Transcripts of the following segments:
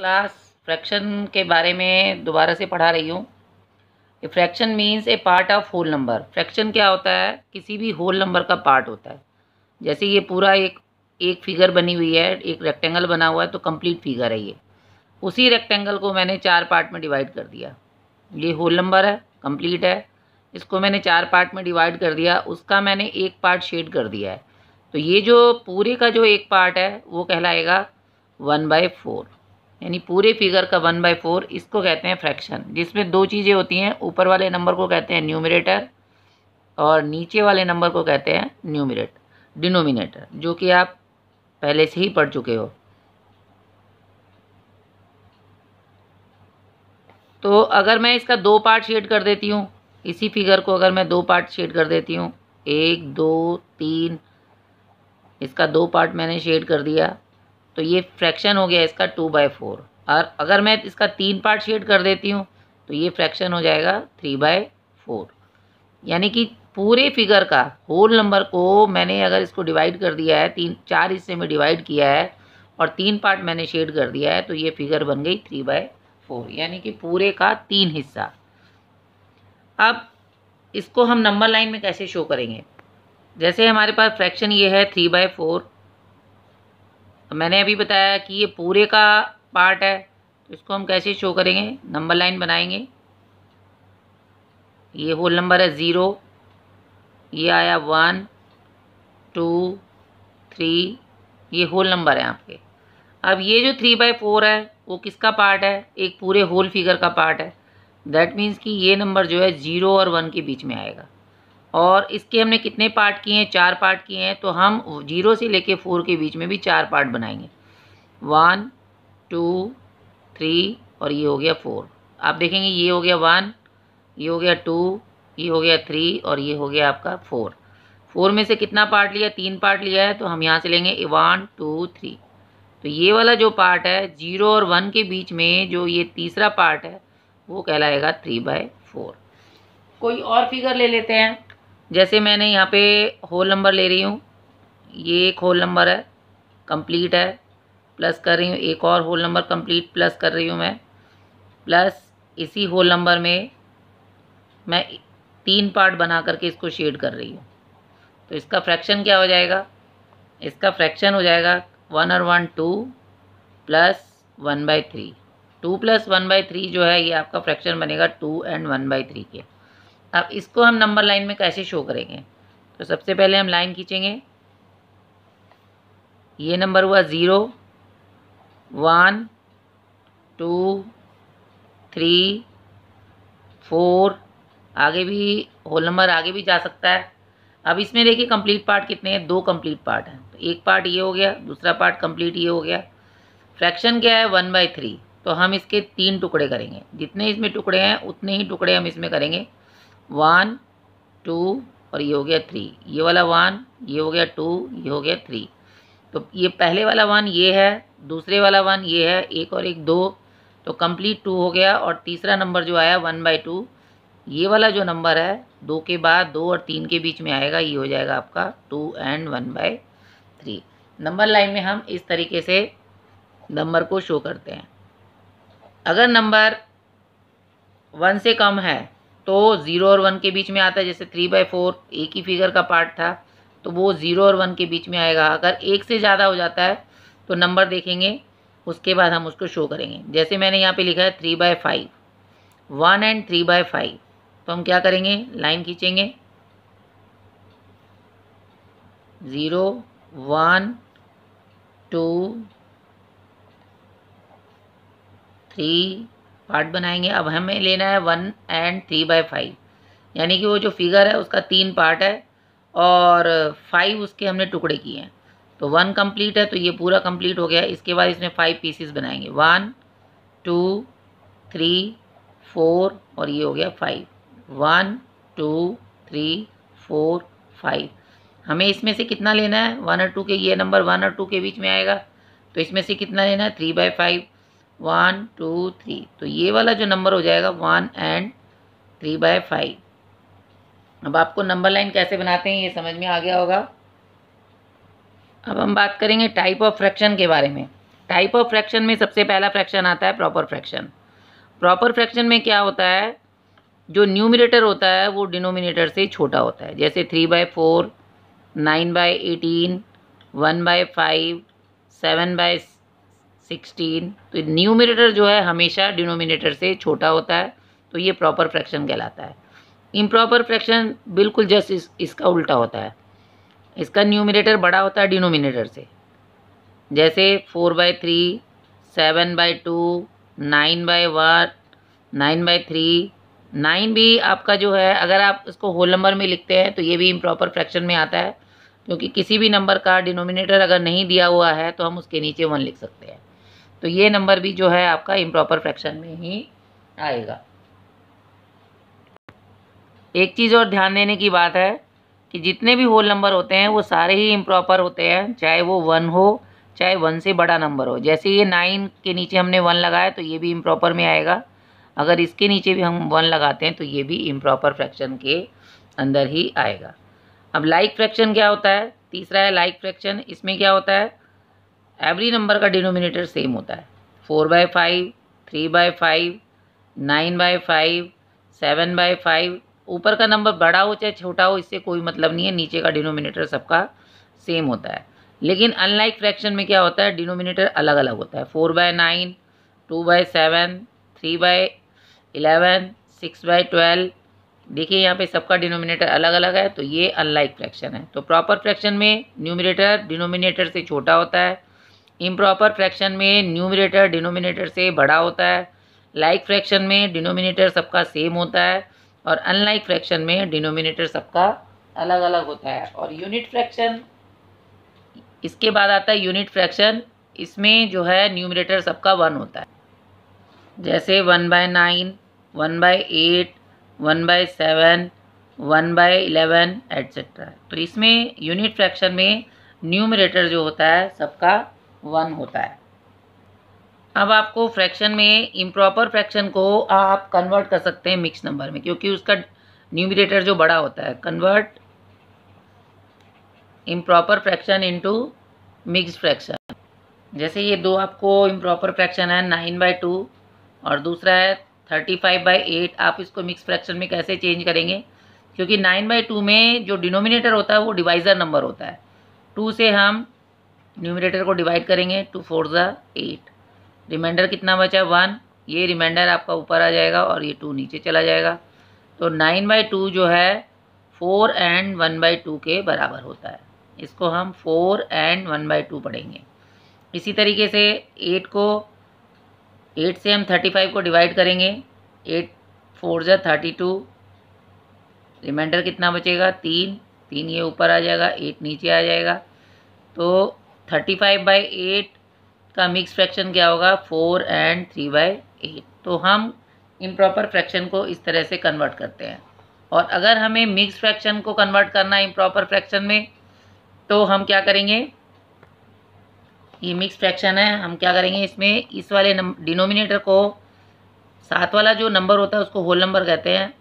class fraction के बारे में दोबारा से पढ़ा रही हूँ fraction means a part of whole number fraction क्या होता है किसी भी होल नंबर का पार्ट होता है जैसे ये पूरा एक एक फिगर बनी हुई है एक रेक्टेंगल बना हुआ है तो कंप्लीट फिगर है ये उसी रेक्टेंगल को मैंने चार पार्ट में डिवाइड कर दिया ये होल नंबर है कम्प्लीट है इसको मैंने चार पार्ट में डिवाइड कर दिया उसका मैंने एक पार्ट शेड कर दिया है तो ये जो पूरे का जो एक पार्ट है वो कहलाएगा वन बाय फोर यानी पूरे फिगर का वन बाई फोर इसको कहते हैं फ्रैक्शन जिसमें दो चीज़ें होती हैं ऊपर वाले नंबर को कहते हैं न्यूमिनेटर और नीचे वाले नंबर को कहते हैं न्यूमिनेटर डिनोमिनेटर जो कि आप पहले से ही पढ़ चुके हो तो अगर मैं इसका दो पार्ट शेड कर देती हूँ इसी फिगर को अगर मैं दो पार्ट शेड कर देती हूँ एक दो तीन इसका दो पार्ट मैंने शेड कर दिया तो ये फ्रैक्शन हो गया इसका टू बाय फोर और अगर मैं इसका तीन पार्ट शेड कर देती हूँ तो ये फ्रैक्शन हो जाएगा थ्री बाय फोर यानी कि पूरे फिगर का होल नंबर को मैंने अगर इसको डिवाइड कर दिया है तीन चार हिस्से में डिवाइड किया है और तीन पार्ट मैंने शेड कर दिया है तो ये फिगर बन गई थ्री बाय फोर यानी कि पूरे का तीन हिस्सा अब इसको हम नंबर लाइन में कैसे शो करेंगे जैसे हमारे पास फ्रैक्शन ये है थ्री बाय फोर तो मैंने अभी बताया कि ये पूरे का पार्ट है तो इसको हम कैसे शो करेंगे नंबर लाइन बनाएंगे ये होल नंबर है ज़ीरो ये आया वन टू थ्री ये होल नंबर है आपके अब ये जो थ्री बाई फोर है वो किसका पार्ट है एक पूरे होल फिगर का पार्ट है दैट मीन्स कि ये नंबर जो है ज़ीरो और वन के बीच में आएगा और इसके हमने कितने पार्ट किए हैं चार पार्ट किए हैं तो हम जीरो से लेके फोर के बीच में भी चार पार्ट बनाएंगे वन टू थ्री और ये हो गया फोर आप देखेंगे ये हो गया वन ये हो गया टू ये हो गया थ्री और ये हो गया आपका फोर फोर में से कितना पार्ट लिया तीन पार्ट लिया है तो हम यहाँ से लेंगे वन टू थ्री तो ये वाला जो पार्ट है जीरो और वन के बीच में जो ये तीसरा पार्ट है वो कहलाएगा थ्री बाय फोर कोई और फिगर ले लेते हैं जैसे मैंने यहाँ पे होल नंबर ले रही हूँ ये एक होल नंबर है कंप्लीट है प्लस कर रही हूँ एक और होल नंबर कंप्लीट प्लस कर रही हूँ मैं प्लस इसी होल नंबर में मैं तीन पार्ट बना करके इसको शेड कर रही हूँ तो इसका फ्रैक्शन क्या हो जाएगा इसका फ्रैक्शन हो जाएगा वन और one two plus one by three two plus one by three जो है ये आपका फ्रैक्शन बनेगा two and one by three के अब इसको हम नंबर लाइन में कैसे शो करेंगे तो सबसे पहले हम लाइन खींचेंगे ये नंबर हुआ zero one two three four आगे भी होल नंबर आगे भी जा सकता है अब इसमें देखिए कंप्लीट पार्ट कितने हैं दो कंप्लीट पार्ट हैं तो एक पार्ट ये हो गया दूसरा पार्ट कंप्लीट ये हो गया फ्रैक्शन क्या है वन बाई थ्री तो हम इसके तीन टुकड़े करेंगे जितने इसमें टुकड़े हैं उतने ही टुकड़े हम इसमें करेंगे वन टू और ये हो गया थ्री ये वाला वन ये हो गया टू ये हो गया थ्री तो ये पहले वाला वन ये है दूसरे वाला वन ये है एक और एक दो तो कंप्लीट टू हो गया और तीसरा नंबर जो आया वन बाई टू ये वाला जो नंबर है दो के बाद दो और तीन के बीच में आएगा ये हो जाएगा आपका two and one by three number line में हम इस तरीके से नंबर को शो करते हैं अगर नंबर वन से कम है तो ज़ीरो और वन के बीच में आता है जैसे थ्री बाई फोर एक ही फिगर का पार्ट था तो वो ज़ीरो और वन के बीच में आएगा अगर एक से ज़्यादा हो जाता है तो नंबर देखेंगे उसके बाद हम उसको शो करेंगे जैसे मैंने यहाँ पे लिखा है three by five one and three by five तो हम क्या करेंगे लाइन खींचेंगे zero one two three part बनाएंगे अब हमें लेना है one and three by five यानी कि वो जो फिगर है उसका तीन पार्ट है और फाइव उसके हमने टुकड़े किए हैं तो वन कंप्लीट है तो ये पूरा कंप्लीट हो गया इसके बाद इसमें फाइव पीसीज बनाएंगे वन टू थ्री फोर और ये हो गया five one two three four five हमें इसमें से कितना लेना है वन और टू के ये नंबर वन और टू के बीच में आएगा तो इसमें से कितना लेना है three by five one two three तो ये वाला जो नंबर हो जाएगा one and three by five अब आपको नंबर लाइन कैसे बनाते हैं ये समझ में आ गया होगा अब हम बात करेंगे टाइप ऑफ फ्रैक्शन के बारे में टाइप ऑफ फ्रैक्शन में सबसे पहला फ्रैक्शन आता है प्रॉपर फ्रैक्शन प्रॉपर फ्रैक्शन में क्या होता है जो न्यूमिनेटर होता है वो डिनोमिनेटर से छोटा होता है जैसे three by four nine by eighteen one by five seven by sixteen तो न्यूमिनेटर जो है हमेशा डिनोमिनेटर से छोटा होता है तो ये प्रॉपर फ्रैक्शन कहलाता है इम्प्रॉपर फ्रैक्शन बिल्कुल जस्ट इस, इसका उल्टा होता है इसका न्यूमिनेटर बड़ा होता है डिनोमिनेटर से जैसे four by three seven by two nine by one nine by three nine भी आपका जो है अगर आप इसको होल नंबर में लिखते हैं तो ये भी इम्प्रॉपर फ्रैक्शन में आता है क्योंकि किसी भी नंबर का डिनोमिनेटर अगर नहीं दिया हुआ है तो हम उसके नीचे वन लिख सकते हैं तो ये नंबर भी जो है आपका इम्प्रॉपर फ्रैक्शन में ही आएगा एक चीज़ और ध्यान देने की बात है कि जितने भी होल नंबर होते हैं वो सारे ही इम्प्रॉपर होते हैं चाहे वो वन हो चाहे वन से बड़ा नंबर हो जैसे ये नाइन के नीचे हमने वन लगाया तो ये भी इम्प्रॉपर में आएगा अगर इसके नीचे भी हम वन लगाते हैं तो ये भी इम्प्रॉपर फ्रैक्शन के अंदर ही आएगा अब लाइक फ्रैक्शन क्या होता है तीसरा है लाइक फ्रैक्शन इसमें क्या होता है एवरी नंबर का डिनोमिनेटर सेम होता है four by five three by five nine by five seven by five ऊपर का नंबर बड़ा हो चाहे छोटा हो इससे कोई मतलब नहीं है नीचे का डिनोमिनेटर सबका सेम होता है लेकिन अनलाइक फ्रैक्शन में क्या होता है डिनोमिनेटर अलग अलग होता है four by nine two by seven three by eleven six by twelve देखिए यहाँ पे सबका डिनोमिनेटर अलग अलग है तो ये अनलाइक फ्रैक्शन है तो प्रॉपर फ्रैक्शन में न्यूमिनेटर डिनोमिनेटर से छोटा होता है इम्प्रॉपर फ्रैक्शन में न्यूमिनेटर डिनोमिनेटर से बड़ा होता है लाइक like फ्रैक्शन में डिनोमिनेटर सबका सेम होता है और अनलाइक फ्रैक्शन में डिनोमिनेटर सबका अलग अलग होता है और यूनिट फ्रैक्शन इसके बाद आता है यूनिट फ्रैक्शन इसमें जो है न्यूमिनेटर सबका वन होता है जैसे one by nine one by eight one by seven one by eleven etcetera तो इसमें यूनिट फ्रैक्शन में न्यूमिनेटर जो होता है सबका वन होता है अब आपको फ्रैक्शन में इम्प्रॉपर फ्रैक्शन को आप कन्वर्ट कर सकते हैं मिक्स नंबर में क्योंकि उसका न्यूमिनेटर जो बड़ा होता है convert improper fraction into mix fraction जैसे ये दो आपको इम्प्रॉपर फ्रैक्शन है नाइन बाई टू और दूसरा है थर्टी फाइव बाई एट आप इसको मिक्स फ्रैक्शन में कैसे चेंज करेंगे क्योंकि नाइन बाई टू में जो डिनोमिनेटर होता है वो डिवाइज़र नंबर होता है टू से हम न्यूमिनेटर को डिवाइड करेंगे टू फोर ज़ा एट रिमाइंडर कितना बचा वन ये रिमाइंडर आपका ऊपर आ जाएगा और ये टू नीचे चला जाएगा तो नाइन बाई टू जो है four and one by two के बराबर होता है इसको हम four and one by two पढ़ेंगे इसी तरीके से एट को एट से हम थर्टी फाइव को डिवाइड करेंगे एट फोर ज़ा थर्टी टू रिमाइंडर कितना बचेगा तीन तीन ये ऊपर आ जाएगा एट नीचे आ जाएगा तो थर्टी फाइव बाई एट का मिक्स फ्रैक्शन क्या होगा four and three by eight तो हम इम्प्रॉपर फ्रैक्शन को इस तरह से कन्वर्ट करते हैं और अगर हमें मिक्स फ्रैक्शन को कन्वर्ट करना है इम्प्रॉपर फ्रैक्शन में तो हम क्या करेंगे ये मिक्स फ्रैक्शन है हम क्या करेंगे इसमें इस वाले डिनोमिनेटर को सात वाला जो नंबर होता है उसको होल नंबर कहते हैं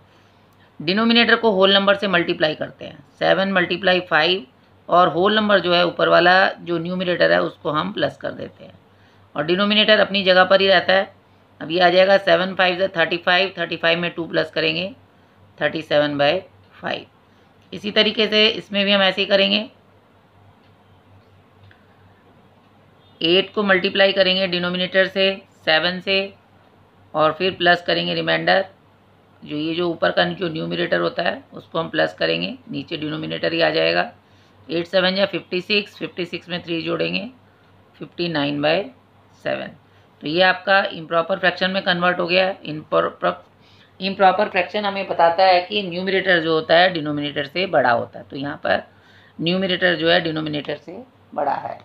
डिनोमिनेटर को होल नंबर से मल्टीप्लाई करते हैं सेवन मल्टीप्लाई फाइव और होल नंबर जो है ऊपर वाला जो न्यूमिनेटर है उसको हम प्लस कर देते हैं और डिनोमिनेटर अपनी जगह पर ही रहता है अब ये आ जाएगा सेवन फाइव से थर्टी फाइव थर्टी फाइव में टू प्लस करेंगे थर्टी सेवन बाई फाइव इसी तरीके से इसमें भी हम ऐसे ही करेंगे एट को मल्टीप्लाई करेंगे डिनोमिनेटर से सेवन से और फिर प्लस करेंगे रिमाइंडर जो ये जो ऊपर का जो न्यूमिनेटर होता है उसको हम प्लस करेंगे नीचे डिनोमिनेटर ही आ जाएगा एट सेवन या फिफ्टी सिक्स फिफ्टी सिक्स में थ्री जोड़ेंगे फिफ्टी नाइन बाई सेवन तो ये आपका इम्प्रॉपर फ्रैक्शन में कन्वर्ट हो गया है इम्प्रॉपर फ्रैक्शन हमें बताता है कि न्यूमिनेटर जो होता है डिनोमिनेटर से बड़ा होता है तो यहाँ पर न्यूमिनेटर जो है डिनोमिनेटर से बड़ा है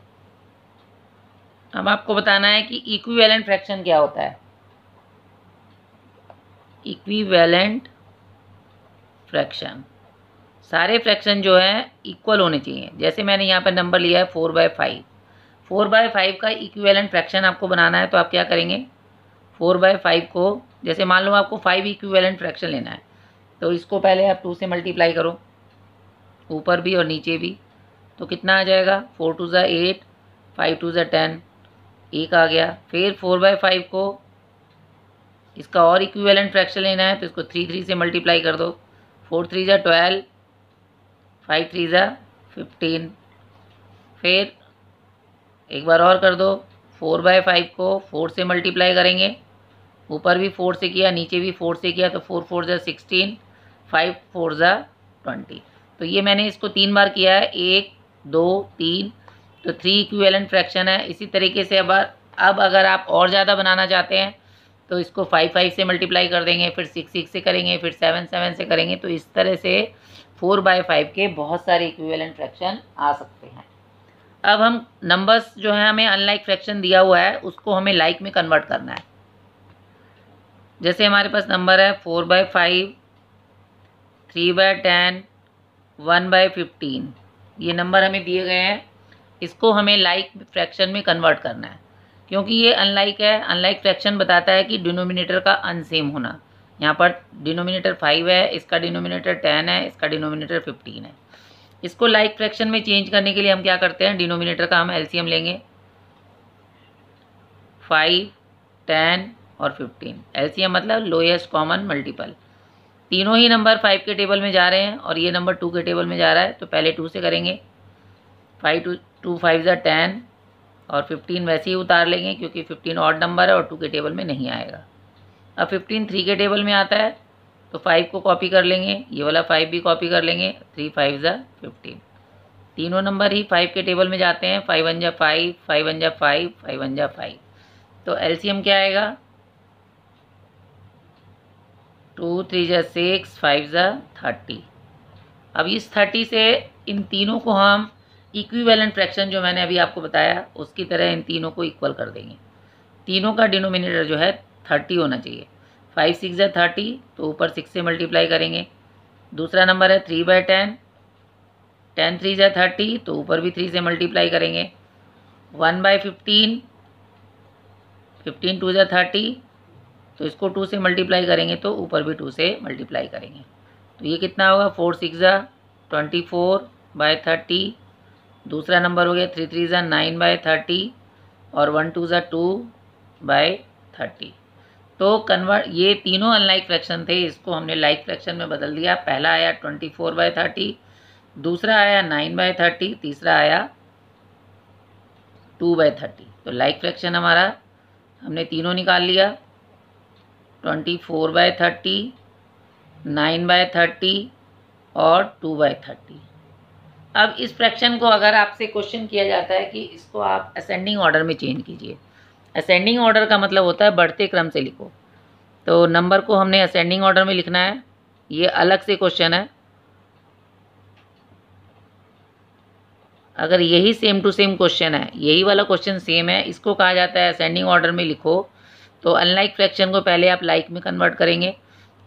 अब आपको बताना है कि वैलेंट फ्रैक्शन क्या होता है वैलेंट फ्रैक्शन सारे फ्रैक्शन जो है इक्वल होने चाहिए जैसे मैंने यहाँ पर नंबर लिया है four by five four by five का इक्वेलेंट फ्रैक्शन आपको बनाना है तो आप क्या करेंगे फोर बाय फाइव को जैसे मान लो आपको फाइव इक्वेलेंट फ्रैक्शन लेना है तो इसको पहले आप टू से मल्टीप्लाई करो ऊपर भी और नीचे भी तो कितना आ जाएगा फोर टू ज़ा एट फाइव टू ज़ा टेन एक आ गया फिर फोर बाय फाइव को इसका और इक्विवेलेंट फ्रैक्शन लेना है तो इसको थ्री थ्री से मल्टीप्लाई कर दो फोर थ्री ज़ा ट्वेल्व फाइव थ्री ज़ा फिफ्टीन फिर एक बार और कर दो फोर बाय फाइव को फोर से मल्टीप्लाई करेंगे ऊपर भी फोर से किया नीचे भी फोर से किया तो फोर फोर ज़ा सिक्सटीन फाइव फोर ज़ा ट्वेंटी तो ये मैंने इसको तीन बार किया है एक दो तीन तो थ्री इक्वेलेंट फ्रैक्शन है इसी तरीके से अब अब अगर आप और ज़्यादा बनाना चाहते हैं तो इसको फाइव फाइव से मल्टीप्लाई कर देंगे फिर सिक्स सिक्स से करेंगे फिर सेवन सेवन से करेंगे तो इस तरह से फोर बाय फाइव के बहुत सारे इक्विवेलेंट फ्रैक्शन आ सकते हैं अब हम नंबर्स जो है हमें अनलाइक फ्रैक्शन दिया हुआ है उसको हमें लाइक में कन्वर्ट करना है जैसे हमारे पास नंबर है four by five three by ten one by fifteen ये नंबर हमें दिए गए हैं इसको हमें लाइक फ्रैक्शन में कन्वर्ट करना है क्योंकि ये अनलाइक है अनलाइक फ्रैक्शन बताता है कि डिनोमिनेटर का अनसेम होना यहाँ पर डिनोमिनेटर फाइव है इसका डिनोमिनेटर टेन है इसका डिनोमिनेटर फिफ्टीन है इसको लाइक फ्रैक्शन में चेंज करने के लिए हम क्या करते हैं डिनोमिनेटर का हम एलसीएम लेंगे फाइव टेन और फिफ्टीन एलसीएम मतलब लोएस्ट कॉमन मल्टीपल तीनों ही नंबर फाइव के टेबल में जा रहे हैं और ये नंबर टू के टेबल में जा रहा है तो पहले टू से करेंगे फाइव टू टू फाइव ज़ा टेन और फिफ्टीन वैसे ही उतार लेंगे क्योंकि फिफ्टीन ऑड नंबर है और टू के टेबल में नहीं आएगा अब फिफ्टीन थ्री के टेबल में आता है तो फाइव को कॉपी कर लेंगे ये वाला फाइव भी कॉपी कर लेंगे थ्री फाइव ज़ा फिफ्टीन तीनों नंबर ही फाइव के टेबल में जाते हैं फाइव वन जा फाइव फाइव वन जा फाइव फाइव वन जा फाइव तो एम क्या आएगा टू थ्री जा सिक्स फाइव ज़ा थर्टी अब इस थर्टी से इन तीनों को हम इक्विवेलेंट फ्रैक्शन जो मैंने अभी आपको बताया उसकी तरह इन तीनों को इक्वल कर देंगे तीनों का डिनोमिनेटर जो है थर्टी होना चाहिए फाइव सिक्स है थर्टी तो ऊपर सिक्स से मल्टीप्लाई करेंगे दूसरा नंबर है three by ten ten three जै थर्टी तो ऊपर भी थ्री से मल्टीप्लाई करेंगे one by fifteen fifteen two जै थर्टी तो इसको टू से मल्टीप्लाई करेंगे तो ऊपर भी टू से मल्टीप्लाई करेंगे तो ये कितना होगा फोर सिक्स ज़ा ट्वेंटी फोर बाय थर्टी दूसरा नंबर हो गया थ्री थ्री ज़ा नाइन बाय थर्टी और वन टू ज़ा टू बाय थर्टी तो कन्वर्ट ये तीनों अनलाइक फ्रैक्शन थे इसको हमने लाइक फ्रैक्शन में बदल दिया पहला आया ट्वेंटी फोर बाय थर्टी दूसरा आया नाइन बाय थर्टी तीसरा आया टू बाय थर्टी तो लाइक फ्रैक्शन हमारा हमने तीनों निकाल लिया twenty four by thirty nine by thirty और टू बाय थर्टी अब इस फ्रैक्शन को अगर आपसे क्वेश्चन किया जाता है कि इसको आप असेंडिंग ऑर्डर में चेंज कीजिए असेंडिंग ऑर्डर का मतलब होता है बढ़ते क्रम से लिखो तो नंबर को हमने असेंडिंग ऑर्डर में लिखना है ये अलग से क्वेश्चन है अगर यही सेम टू सेम क्वेश्चन है यही वाला क्वेश्चन सेम है इसको कहा जाता है असेंडिंग ऑर्डर में लिखो तो अनलाइक फ्रैक्शन को पहले आप लाइक में कन्वर्ट करेंगे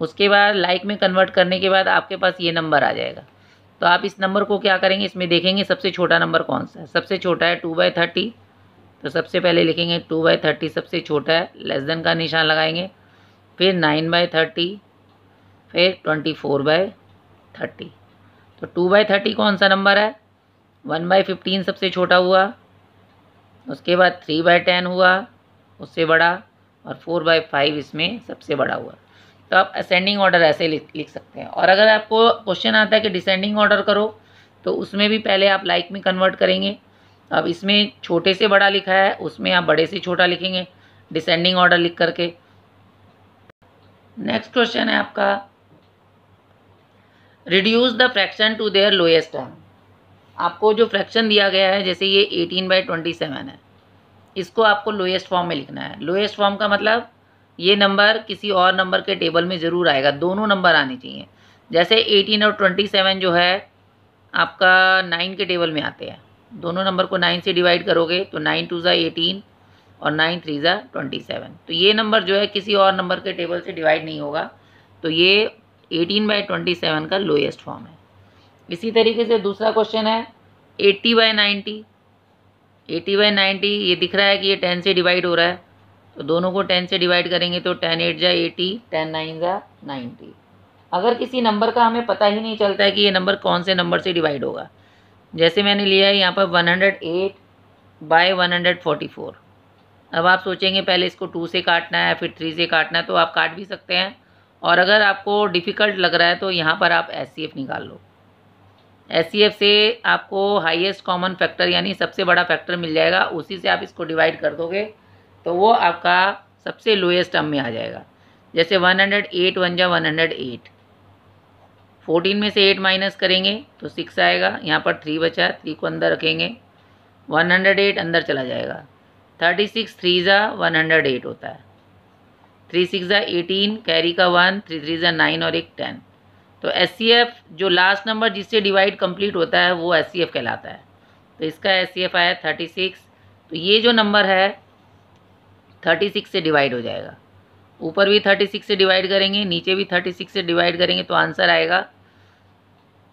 उसके बाद लाइक में कन्वर्ट करने के बाद आपके पास ये नंबर आ जाएगा तो आप इस नंबर को क्या करेंगे इसमें देखेंगे सबसे छोटा नंबर कौन सा है सबसे छोटा है टू बाई थर्टी तो सबसे पहले लिखेंगे टू बाई थर्टी सबसे छोटा है लेस देन का निशान लगाएंगे फिर नाइन बाई थर्टी फिर ट्वेंटी फोर बाय थर्टी तो टू बाई थर्टी कौन सा नंबर है वन बाई फिफ्टीन सबसे छोटा हुआ उसके बाद थ्री बाय टेन हुआ उससे बड़ा और फोर बाय फाइव इसमें सबसे बड़ा हुआ तो आप असेंडिंग ऑर्डर ऐसे लिख सकते हैं और अगर आपको क्वेश्चन आता है कि डिसेंडिंग ऑर्डर करो तो उसमें भी पहले आप लाइक में कन्वर्ट करेंगे अब इसमें छोटे से बड़ा लिखा है उसमें आप बड़े से छोटा लिखेंगे डिसेंडिंग ऑर्डर लिख करके नेक्स्ट क्वेश्चन है आपका reduce the fraction to their lowest term आपको जो फ्रैक्शन दिया गया है जैसे ये एटीन बाई ट्वेंटी सेवन है इसको आपको लोएस्ट फॉर्म में लिखना है लोएस्ट फॉर्म का मतलब ये नंबर किसी और नंबर के टेबल में ज़रूर आएगा दोनों नंबर आने चाहिए जैसे एटीन और ट्वेंटी सेवन जो है आपका नाइन के टेबल में आते हैं दोनों नंबर को नाइन से डिवाइड करोगे तो नाइन टू ज़ा एटीन और नाइन थ्री ज़ा ट्वेंटी सेवन तो ये नंबर जो है किसी और नंबर के टेबल से डिवाइड नहीं होगा तो ये एटीन बाई ट्वेंटी सेवन का लोएस्ट फॉर्म है इसी तरीके से दूसरा क्वेश्चन है eighty by ninety eighty by ninety ये दिख रहा है कि ये टेन से डिवाइड हो रहा है तो दोनों को टेन से डिवाइड करेंगे तो टेन एट जा एटी टेन नाइन जा नाइन्टी अगर किसी नंबर का हमें पता ही नहीं चलता है कि ये नंबर कौन से नंबर से डिवाइड होगा जैसे मैंने लिया है यहाँ पर one hundred eight by one hundred forty four अब आप सोचेंगे पहले इसको टू से काटना है फिर थ्री से काटना है तो आप काट भी सकते हैं और अगर आपको डिफ़िकल्ट लग रहा है तो यहाँ पर आप एस निकाल लो एस से आपको हाइएस्ट कॉमन फैक्टर यानी सबसे बड़ा फैक्टर मिल जाएगा उसी से आप इसको डिवाइड कर दोगे तो वो आपका सबसे लोएस्ट टर्म में आ जाएगा जैसे 108 वन जा वन में से 8 माइनस करेंगे तो 6 आएगा यहाँ पर 3 बचा 3 को अंदर रखेंगे 108 अंदर चला जाएगा 36 सिक्स थ्री ज़ा वन होता है थ्री सिक्स ज़ा एटीन कैरी का वन थ्री थ्री ज़ा नाइन और एक टेन तो एस जो लास्ट नंबर जिससे डिवाइड कंप्लीट होता है वो एस कहलाता है तो इसका एस आया थर्टी सिक्स तो ये जो नंबर है थर्टी सिक्स से डिवाइड हो जाएगा ऊपर भी थर्टी सिक्स से डिवाइड करेंगे नीचे भी थर्टी सिक्स से डिवाइड करेंगे तो आंसर आएगा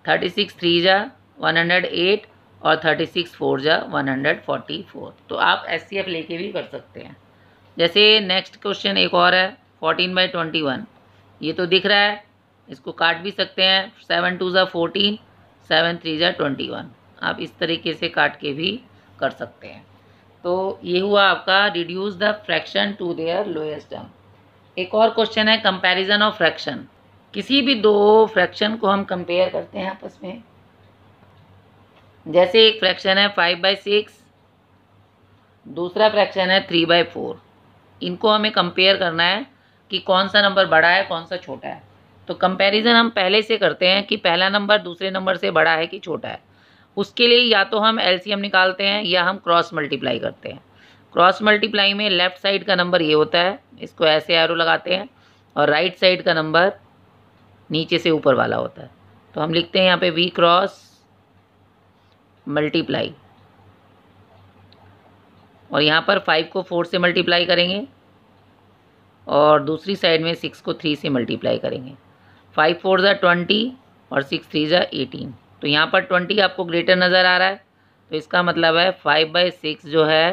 थर्टी सिक्स थ्री जा वन हंड्रेड एट और थर्टी सिक्स फोर जा वन हंड्रेड फोर्टी फोर तो आप एस सी एफ लेके भी कर सकते हैं जैसे नेक्स्ट क्वेश्चन एक और है फोर्टीन बाई ट्वेंटी वन ये तो दिख रहा है इसको काट भी सकते हैं सेवन टू ज़ा फोर्टीन सेवन थ्री ज़ा ट्वेंटी वन आप इस तरीके से काट के भी कर सकते हैं तो ये हुआ आपका reduce the fraction to their lowest term एक और क्वेश्चन है कंपैरिजन ऑफ फ्रैक्शन किसी भी दो फ्रैक्शन को हम कंपेयर करते हैं आपस में जैसे एक फ्रैक्शन है फाइव बाई सिक्स दूसरा फ्रैक्शन है थ्री बाई फोर इनको हमें कंपेयर करना है कि कौन सा नंबर बड़ा है कौन सा छोटा है तो कंपैरिजन हम पहले से करते हैं कि पहला नंबर दूसरे नंबर से बड़ा है कि छोटा है उसके लिए या तो हम एल निकालते हैं या हम क्रॉस मल्टीप्लाई करते हैं क्रॉस मल्टीप्लाई में लेफ़्ट साइड का नंबर ये होता है इसको ऐसे एरो लगाते हैं और राइट साइड का नंबर नीचे से ऊपर वाला होता है तो हम लिखते हैं यहाँ पे वी क्रॉस मल्टीप्लाई और यहाँ पर फाइव को फोर से मल्टीप्लाई करेंगे और दूसरी साइड में सिक्स को थ्री से मल्टीप्लाई करेंगे फाइव फोर ज़ा ट्वेंटी और सिक्स थ्री ज़ा एटीन तो यहाँ पर ट्वेंटी आपको ग्रेटर नज़र आ रहा है तो इसका मतलब है फाइव बाई सिक्स जो है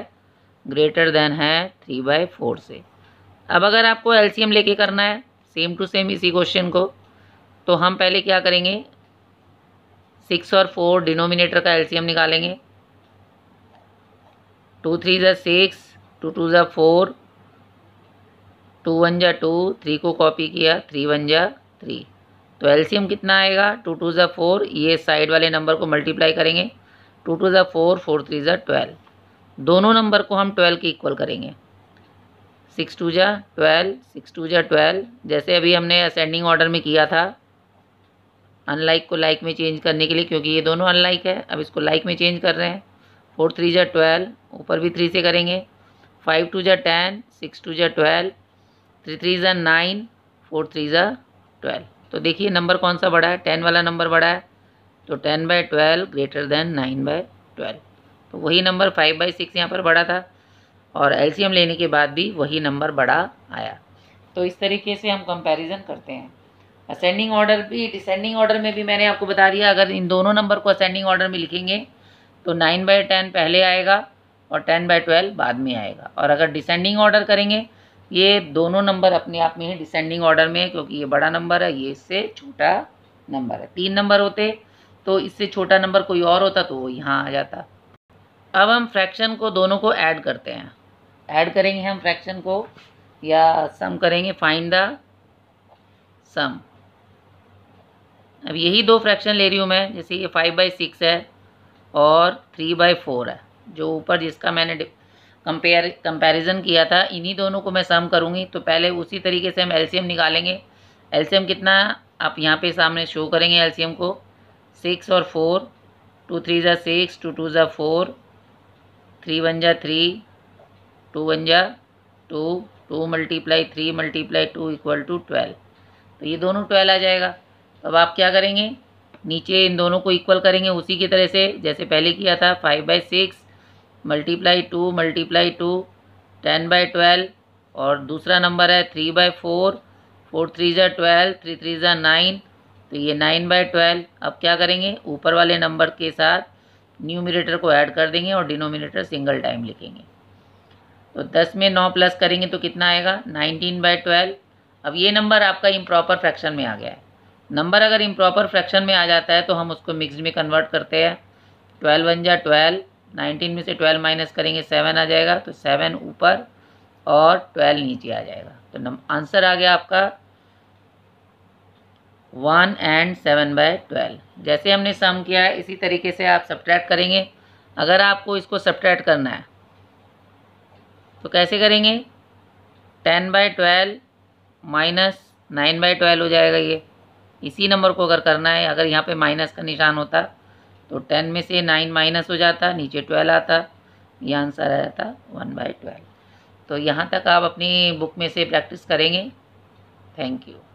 ग्रेटर देन है थ्री बाई फोर से अब अगर आपको एलसीएम लेके करना है सेम टू सेम इसी क्वेश्चन को तो हम पहले क्या करेंगे सिक्स और फोर डिनोमिनेटर का एलसीएम निकालेंगे टू थ्री ज़ा सिक्स टू टू ज़ा फोर टू वन जा टू थ्री को कॉपी किया थ्री वन जा थ्री तो एलसीएम कितना आएगा टू टू ज़ा फोर ये साइड वाले नंबर को मल्टीप्लाई करेंगे टू टू ज़ा फोर फोर थ्री ज़ा ट्वेल्व दोनों नंबर को हम ट्वेल्व के इक्वल करेंगे सिक्स टू ज़ा ट्वेल्व सिक्स टू ज़ा ट्वेल्व जैसे अभी हमने असेंडिंग ऑर्डर में किया था अनलाइक को लाइक में चेंज करने के लिए क्योंकि ये दोनों अनलाइक है अब इसको लाइक में चेंज कर रहे हैं फोर थ्री ज़ा ट्वेल्व ऊपर भी थ्री से करेंगे फाइव टू ज़ा टेन सिक्स टू ज़ा ट्वेल्व थ्री थ्री ज़ा नाइन फोर थ्री ज़ा ट्वेल्व तो देखिए नंबर कौन सा बड़ा है टेन वाला नंबर बड़ा है तो ten by twelve greater than nine by twelve तो वही नंबर फाइव बाई सिक्स यहाँ पर बड़ा था और एम लेने के बाद भी वही नंबर बड़ा आया तो इस तरीके से हम कंपेरिजन करते हैं असेंडिंग ऑर्डर भी डिसेंडिंग ऑर्डर में भी मैंने आपको बता दिया अगर इन दोनों नंबर को असेंडिंग ऑर्डर में लिखेंगे तो नाइन बाई टेन पहले आएगा और टेन बाई ट्वेल्व बाद में आएगा और अगर डिसेंडिंग ऑर्डर करेंगे ये दोनों नंबर अपने आप में है डिसेंडिंग ऑर्डर में क्योंकि ये बड़ा नंबर है ये इससे छोटा नंबर है तीन नंबर होते तो इससे छोटा नंबर कोई और होता तो वो यहाँ आ जाता अब हम फ्रैक्शन को दोनों को ऐड करते हैं ऐड करेंगे हम फ्रैक्शन को या सम करेंगे फाइंड द सम अब यही दो फ्रैक्शन ले रही हूँ मैं जैसे ये फाइव बाई सिक्स है और थ्री बाई फोर है जो ऊपर जिसका मैंने कंपेयर कंपैरिजन किया था इन्हीं दोनों को मैं सम करूँगी तो पहले उसी तरीके से हम एलसीएम निकालेंगे एलसीएम कितना आप यहाँ पे सामने शो करेंगे एलसीएम को सिक्स और फोर टू थ्री ज़ा सिक्स टू टू ज़ा फोर थ्री वन ज़ा थ्री टू वन ज़ा two two multiply three multiply two equal to twelve तो ये दोनों ट्वेल्व आ जाएगा अब आप क्या करेंगे नीचे इन दोनों को इक्वल करेंगे उसी की तरह से जैसे पहले किया था five by six multiply two multiply two ten by twelve और दूसरा नंबर है three by four four three ज़ा ट्वेल्व थ्री थ्री ज़ा नाइन तो ये नाइन बाई ट्वेल्व अब क्या करेंगे ऊपर वाले नंबर के साथ न्यूमिनेटर को ऐड कर देंगे और डिनोमिनेटर सिंगल टाइम लिखेंगे तो दस में नौ प्लस करेंगे तो कितना आएगा नाइनटीन बाई ट्वेल्व अब ये नंबर आपका इम्प्रॉपर फ्रैक्शन में आ गया है नंबर अगर इम्प्रॉपर फ्रैक्शन में आ जाता है तो हम उसको मिक्स में कन्वर्ट करते हैं ट्वेल्व वन जा ट्वेल्व 19 में से ट्वेल्व माइनस करेंगे सेवन आ जाएगा तो सेवन ऊपर और ट्वेल्व नीचे आ जाएगा तो आंसर आ गया आपका one and seven by twelve जैसे हमने सम किया है इसी तरीके से आप सब्ट्रैक्ट करेंगे अगर आपको इसको सब्ट्रैक्ट करना है तो कैसे करेंगे ten by twelve minus nine by twelve हो जाएगा ये इसी नंबर को अगर करना है अगर यहाँ पे माइनस का निशान होता तो टेन में से नाइन माइनस हो जाता नीचे ट्वेल्व आता ये आंसर आ जाता वन बाई ट्वेल्व तो यहाँ तक आप अपनी बुक में से प्रैक्टिस करेंगे थैंक यू